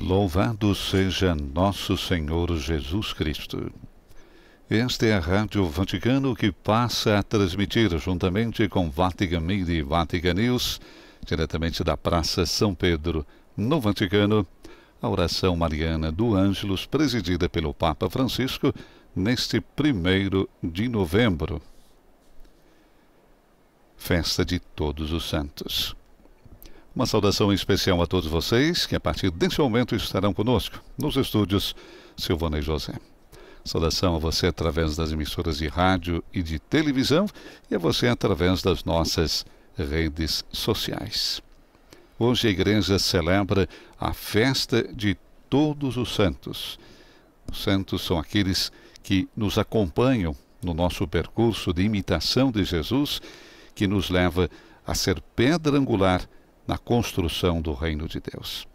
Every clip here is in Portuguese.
Louvado seja nosso Senhor Jesus Cristo. Esta é a Rádio Vaticano que passa a transmitir, juntamente com Vatican Media e Vatican News, diretamente da Praça São Pedro, no Vaticano, a oração mariana do Ângelus, presidida pelo Papa Francisco, neste primeiro de novembro. Festa de Todos os Santos. Uma saudação especial a todos vocês que a partir desse momento estarão conosco nos estúdios Silvana e José. Saudação a você através das emissoras de rádio e de televisão e a você através das nossas redes sociais. Hoje a igreja celebra a festa de todos os santos. Os santos são aqueles que nos acompanham no nosso percurso de imitação de Jesus, que nos leva a ser pedra angular na construção do reino de Deus.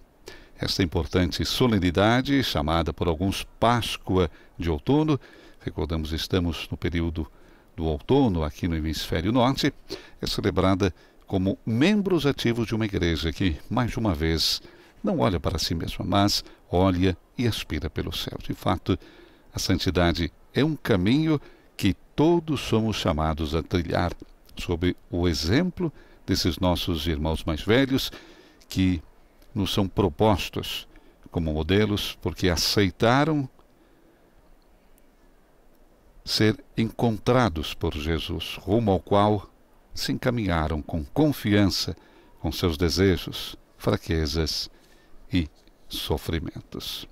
Esta importante solenidade, chamada por alguns Páscoa de Outono, recordamos estamos no período do outono aqui no hemisfério norte, é celebrada como membros ativos de uma igreja que, mais uma vez, não olha para si mesma, mas olha e aspira pelo céu. De fato, a santidade é um caminho que todos somos chamados a trilhar sob o exemplo desses nossos irmãos mais velhos que nos são propostos como modelos porque aceitaram ser encontrados por Jesus, rumo ao qual se encaminharam com confiança com seus desejos, fraquezas e sofrimentos.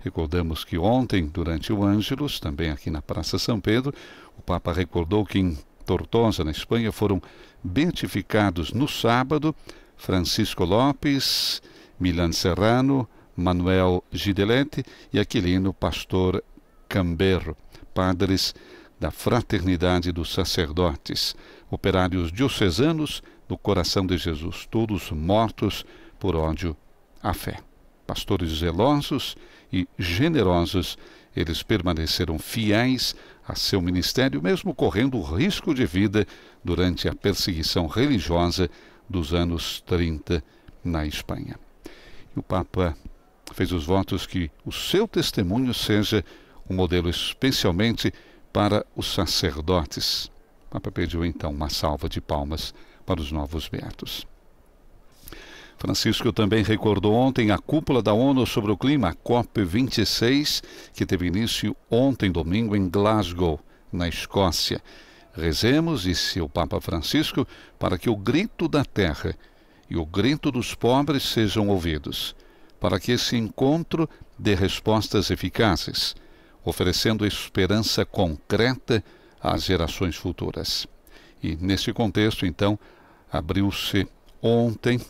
Recordamos que ontem, durante o Ângelus, também aqui na Praça São Pedro, o Papa recordou que em Tortosa, na Espanha, foram beatificados no sábado Francisco Lopes, Milan Serrano, Manuel Gidelete e Aquilino Pastor Camberro, padres da Fraternidade dos Sacerdotes, operários diocesanos do coração de Jesus, todos mortos por ódio à fé, pastores zelosos e generosos eles permaneceram fiéis a seu ministério, mesmo correndo risco de vida durante a perseguição religiosa dos anos 30 na Espanha. E o Papa fez os votos que o seu testemunho seja um modelo especialmente para os sacerdotes. O Papa pediu então uma salva de palmas para os novos beatos. Francisco também recordou ontem a cúpula da ONU sobre o clima, a COP26, que teve início ontem, domingo, em Glasgow, na Escócia. Rezemos, disse o Papa Francisco, para que o grito da terra e o grito dos pobres sejam ouvidos, para que esse encontro dê respostas eficazes, oferecendo esperança concreta às gerações futuras. E nesse contexto, então, abriu-se ontem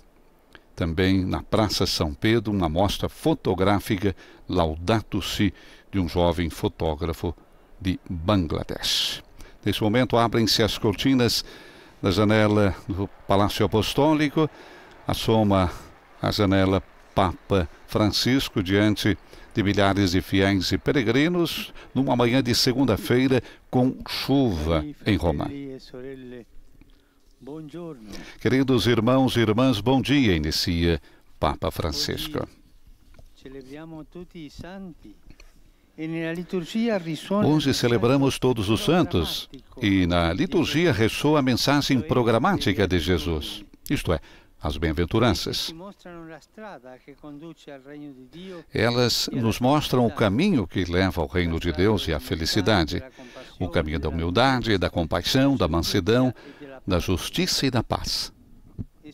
também na Praça São Pedro, uma mostra fotográfica Laudato Si de um jovem fotógrafo de Bangladesh. Neste momento abrem-se as cortinas da janela do Palácio Apostólico, assoma a janela Papa Francisco diante de milhares de fiéis e peregrinos numa manhã de segunda-feira com chuva em Roma. Queridos irmãos e irmãs, bom dia, inicia Papa Francisco. Hoje celebramos todos os santos e na liturgia ressoa a mensagem programática de Jesus, isto é, as bem-aventuranças. Elas nos mostram o caminho que leva ao reino de Deus e à felicidade, o caminho da humildade, da compaixão, da mansidão, da justiça e da paz. É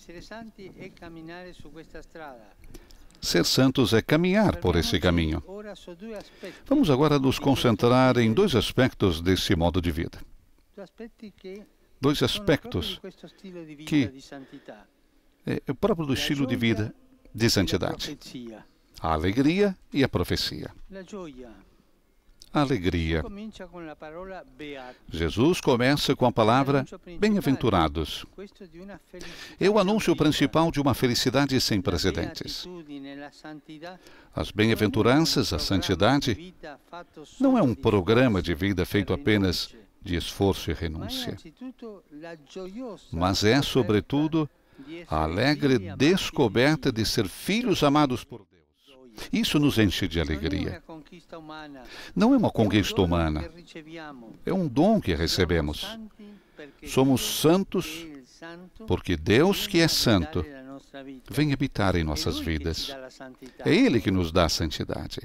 ser santos é caminhar por esse caminho. Vamos agora nos concentrar em dois aspectos desse modo de vida. Dois aspectos que é o próprio do estilo de vida de santidade: a alegria e a profecia alegria. Jesus começa com a palavra bem-aventurados. É o anúncio principal de uma felicidade sem precedentes. As bem-aventuranças, a santidade, não é um programa de vida feito apenas de esforço e renúncia, mas é, sobretudo, a alegre descoberta de ser filhos amados por Deus. Isso nos enche de alegria. Não é uma conquista humana, é, é, é um dom que recebemos. Somos santos é porque Deus, que é santo, vem habitar em nossas vidas. É Ele que nos dá a santidade.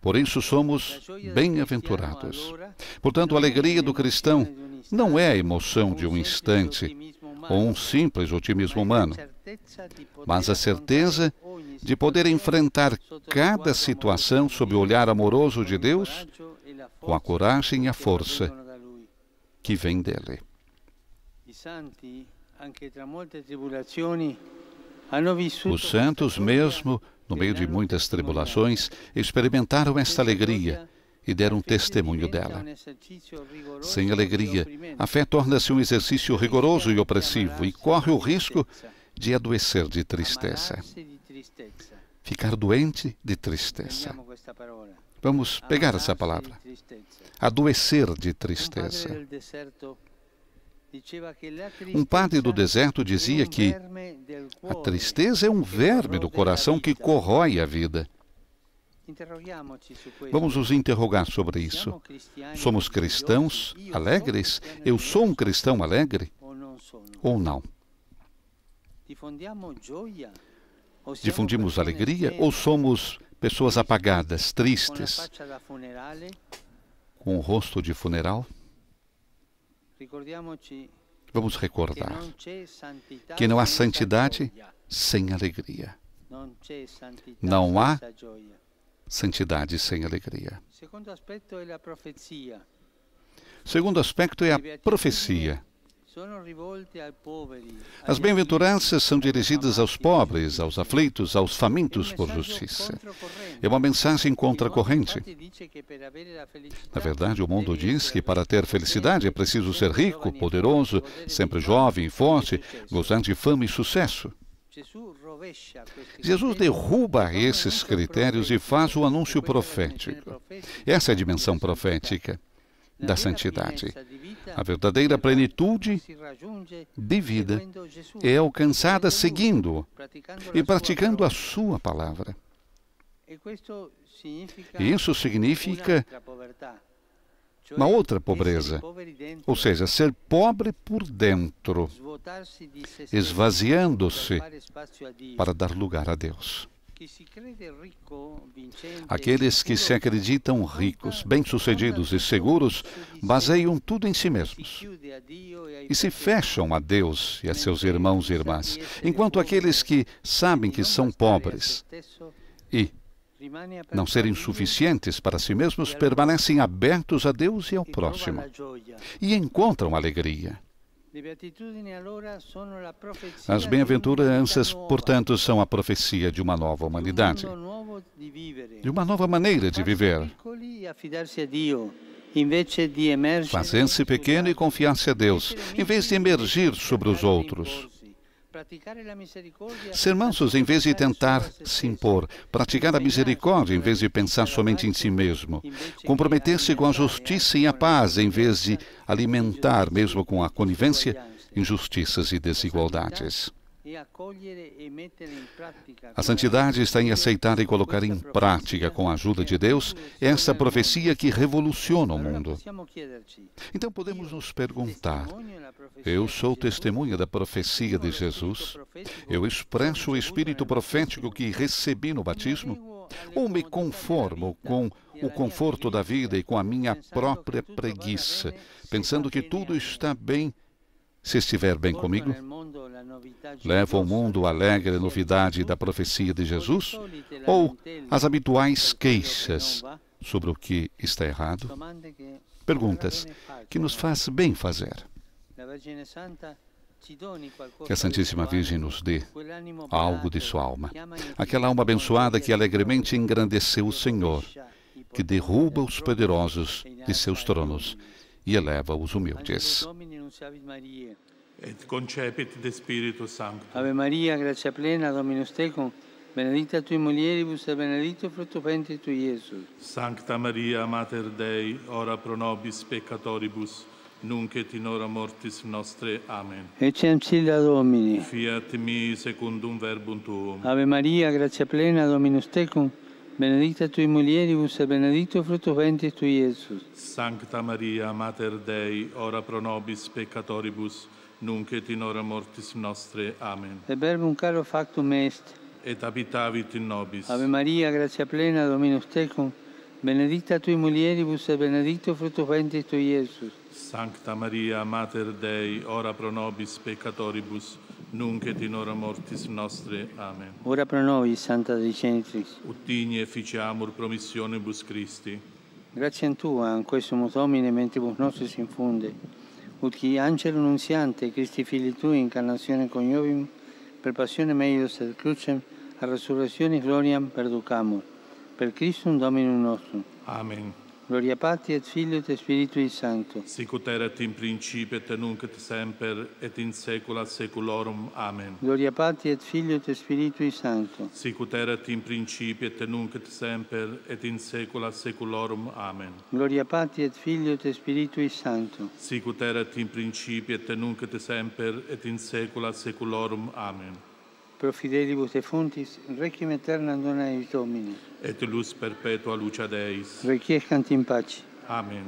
Por isso somos bem-aventurados. Portanto, a alegria do cristão não é a emoção de um instante ou um simples otimismo humano, mas a certeza de poder enfrentar cada situação sob o olhar amoroso de Deus, com a coragem e a força que vem dele. Os santos, mesmo no meio de muitas tribulações, experimentaram esta alegria e deram testemunho dela. Sem alegria, a fé torna-se um exercício rigoroso e opressivo e corre o risco de adoecer de tristeza. Ficar doente de tristeza. Vamos pegar essa palavra. Adoecer de tristeza. Um padre do deserto dizia que a tristeza é um verme do coração que corrói a vida. Vamos nos interrogar sobre isso. Somos cristãos alegres? Eu sou um cristão alegre? Ou não? difundimos alegria ou somos pessoas apagadas, tristes, com o rosto de funeral? Vamos recordar que não há santidade sem alegria. Não há santidade sem alegria. Segundo aspecto é a profecia. As bem-aventuranças são dirigidas aos pobres, aos aflitos, aos famintos por justiça. É uma mensagem contracorrente. Na verdade, o mundo diz que para ter felicidade é preciso ser rico, poderoso, sempre jovem, forte, gozar de fama e sucesso. Jesus derruba esses critérios e faz o anúncio profético. Essa é a dimensão profética da santidade. A verdadeira plenitude de vida é alcançada seguindo e praticando a Sua palavra. E isso significa uma outra pobreza, ou seja, ser pobre por dentro, esvaziando-se para dar lugar a Deus. Aqueles que se acreditam ricos, bem-sucedidos e seguros baseiam tudo em si mesmos é e se fecham a Deus e a seus irmãos e irmãs, enquanto aqueles que sabem que são pobres e não serem suficientes para si mesmos permanecem abertos a Deus e ao próximo e encontram alegria. Né, As bem-aventuranças, portanto, são a profecia de uma nova humanidade, de uma nova maneira de viver. Fazer-se pequeno e confiar-se a Deus, em vez de emergir sobre os outros. Ser mansos em vez de tentar se impor, praticar a misericórdia em vez de pensar somente em si mesmo, comprometer-se com a justiça e a paz em vez de alimentar, mesmo com a conivência, injustiças e desigualdades. A santidade está em aceitar e colocar em prática, com a ajuda de Deus, essa profecia que revoluciona o mundo. Então podemos nos perguntar: eu sou testemunha da profecia de Jesus? Eu expresso o espírito profético que recebi no batismo? Ou me é conformo com o conforto da vida e com a minha própria preguiça, pensando que tudo assim, está bem se estiver bem comigo? Leva o mundo alegre novidade da profecia de Jesus? Ou as habituais queixas sobre o que está errado? Perguntas que nos né? faz bem fazer. Que a Santíssima Virgem nos dê algo de sua alma. Aquela alma abençoada que alegremente engrandeceu o Senhor, que derruba os poderosos de seus tronos e eleva os humildes. et concepit de Spiritus Sancto. Ave Maria, grazia plena, Dominus tecum, benedicta tui mulieribus e benedictus frutto ventris tui, Iesus. Sancta Maria, Mater Dei, ora pro nobis peccatoribus, nunc et in hora mortis nostre. Amen. Ecce ancilla Domini. Fiat mi secundum verbum tuum. Ave Maria, grazia plena, Dominus tecum, benedicta tui mulieribus e benedicto frutto ventris tui, Iesus. Sancta Maria, Mater Dei, ora pro nobis peccatoribus, nunc et in hora mortis nostre. Amen. Et verbum caro factum est. Et habitavit in nobis. Ave Maria, grazia plena, Dominus tecum, benedicta tui mulieribus et benedicto frutto ventris tui, Iesus. Sancta Maria, Mater Dei, ora pro nobis peccatoribus, nunc et in hora mortis nostre. Amen. Ora pro nobis, Santa Dicentris. Ut digni efficiamur promissionibus Christi. Grazie a Tua, in questo Domine, mentibus nostris infunde ut qui angelo nunziante Christi fili tu incarnazione coniovim, per passione meius et crucem, a resurrezione gloriam perducamur. Per Christum Dominum nostrum. Amen. Gloria Patri et Filio et Spiritui Sancto. Sicut erat in principio et nunc et semper et in saecula saeculorum. Amen. Gloria Patri et Filio et Spiritui Sancto. Sicut erat in principio et nunc et semper et in saecula saeculorum. Amen. Gloria Patri et Filio et Spiritui Sancto. Sicut erat in principio et nunc et semper et in saecula saeculorum. Amen pro fidelibus e fontis, requiem aeternam dona eis Domini. Et lus perpetua lucia Deis. Requiescant in pace. Amen.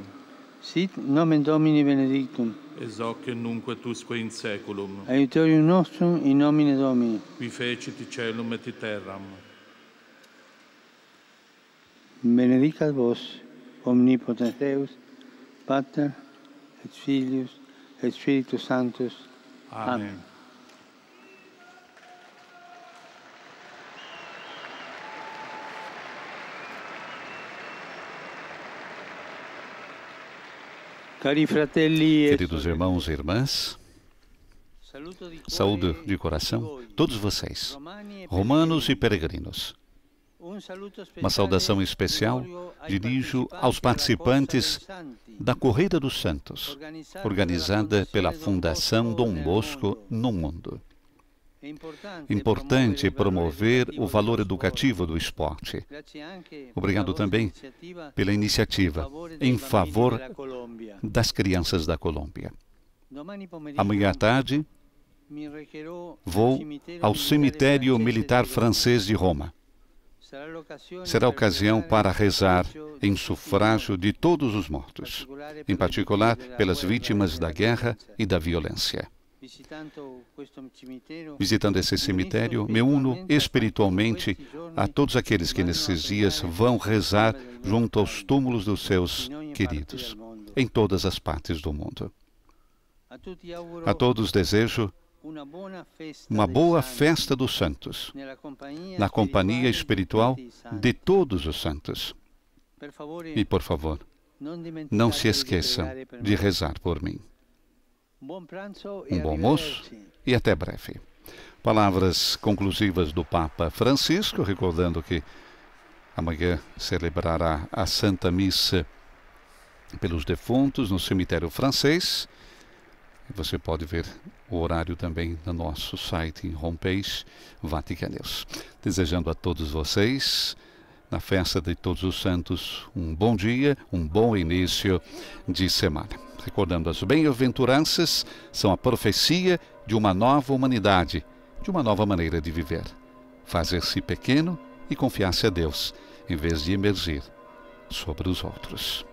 Sit nomen Domini benedictum. Ex hoc et nunque tusque in seculum. Aiutorium nostrum in nomine Domini. Qui fecit celum et terram. Benedicat vos, omnipotens Deus, Pater et Filius et Spiritus Sanctus. Amen. Amen. Queridos irmãos e irmãs, saúdo de coração todos vocês, romanos e peregrinos. Uma saudação especial dirijo aos participantes da Corrida dos Santos, organizada pela Fundação Dom Bosco no mundo importante promover o valor educativo do esporte. Obrigado também pela iniciativa em favor das crianças da Colômbia. Amanhã à tarde, vou ao cemitério militar francês de Roma. Será ocasião para rezar em sufrágio de todos os mortos, em particular pelas vítimas da guerra e da violência. Visitando esse cemitério, me uno espiritualmente a todos aqueles que nesses dias vão rezar junto aos túmulos dos seus queridos, em todas as partes do mundo. A todos desejo uma boa festa dos santos, na companhia espiritual de todos os santos. E, por favor, não se esqueçam de rezar por mim um bom almoço e até breve. Palavras conclusivas do Papa Francisco, recordando que amanhã celebrará a Santa Missa pelos defuntos no cemitério francês. Você pode ver o horário também no nosso site em homepage Vatican News. Desejando a todos vocês, na festa de Todos os Santos, um bom dia, um bom início de semana recordando as bem-aventuranças são a profecia de uma nova humanidade, de uma nova maneira de viver. Fazer-se pequeno e confiar-se a Deus, em vez de emergir sobre os outros.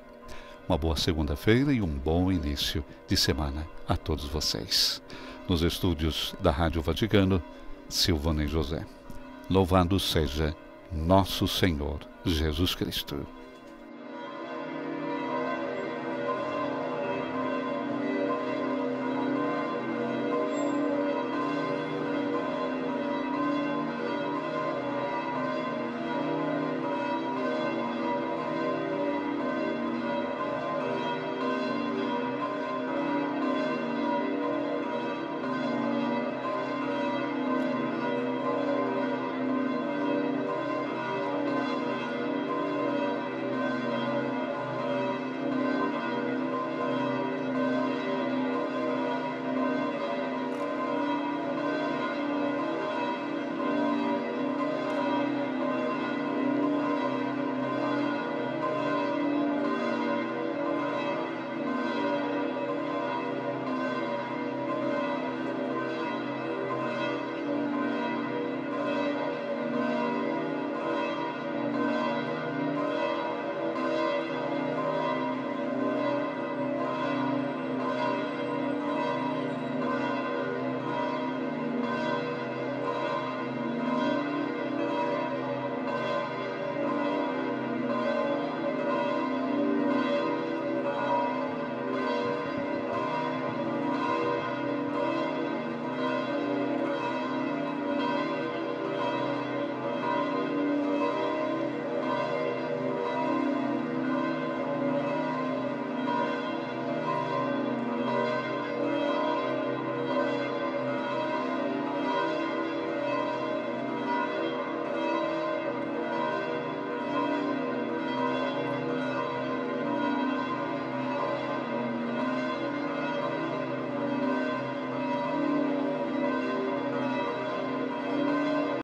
Uma boa segunda-feira e um bom início de semana a todos vocês. Nos estúdios da Rádio Vaticano, Silvana e José. Louvado seja nosso Senhor Jesus Cristo.